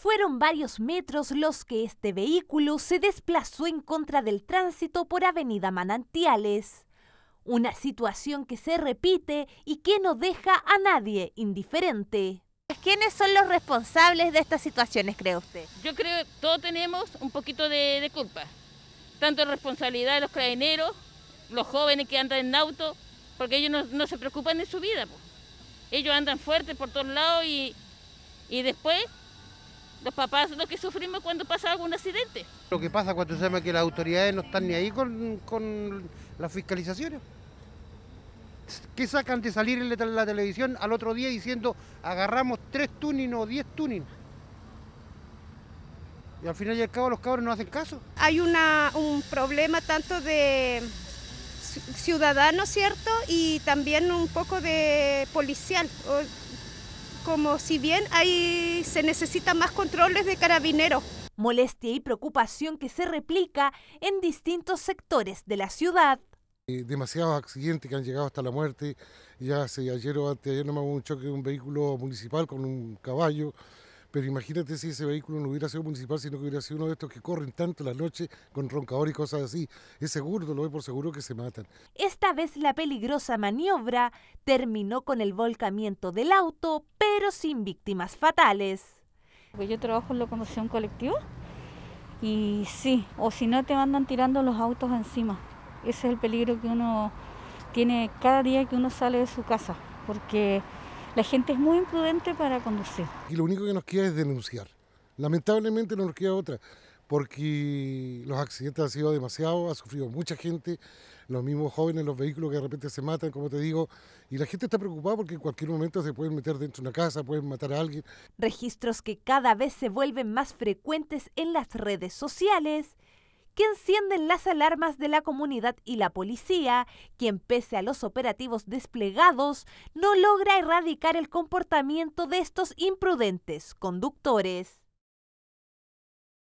Fueron varios metros los que este vehículo se desplazó en contra del tránsito por Avenida Manantiales. Una situación que se repite y que no deja a nadie indiferente. ¿Quiénes son los responsables de estas situaciones, cree usted? Yo creo que todos tenemos un poquito de, culpa. Tanto responsabilidad de los cadeneros, los jóvenes que andan en auto, porque ellos no, se preocupan de su vida. Ellos andan fuertes por todos lados y, y después los papás lo que sufrimos cuando pasa algún accidente. Lo que pasa cuando se llama que las autoridades no están ni ahí con, las fiscalizaciones. ¿Qué sacan de salir en la televisión al otro día diciendo agarramos tres túninos o diez túninos Y al final y al cabo los cabros no hacen caso. Hay una, un problema tanto de ciudadano, ¿cierto? Y también un poco de policial como si bien ahí se necesitan más controles de carabineros. Molestia y preocupación que se replica en distintos sectores de la ciudad. demasiados accidentes que han llegado hasta la muerte. Ya hace ayer o anteayer nomás hubo un choque de un vehículo municipal con un caballo. Pero imagínate si ese vehículo no hubiera sido municipal, sino que hubiera sido uno de estos que corren tanto la noche... con roncador y cosas así. Es seguro, lo veo por seguro que se matan. Esta vez la peligrosa maniobra terminó con el volcamiento del auto pero sin víctimas fatales. Yo trabajo en la conducción colectiva y sí, o si no te andan tirando los autos encima. Ese es el peligro que uno tiene cada día que uno sale de su casa, porque la gente es muy imprudente para conducir. Y lo único que nos queda es denunciar. Lamentablemente no nos queda otra porque los accidentes han sido demasiados, ha sufrido mucha gente, los mismos jóvenes, los vehículos que de repente se matan, como te digo, y la gente está preocupada porque en cualquier momento se pueden meter dentro de una casa, pueden matar a alguien. Registros que cada vez se vuelven más frecuentes en las redes sociales que encienden las alarmas de la comunidad y la policía, quien pese a los operativos desplegados, no logra erradicar el comportamiento de estos imprudentes conductores.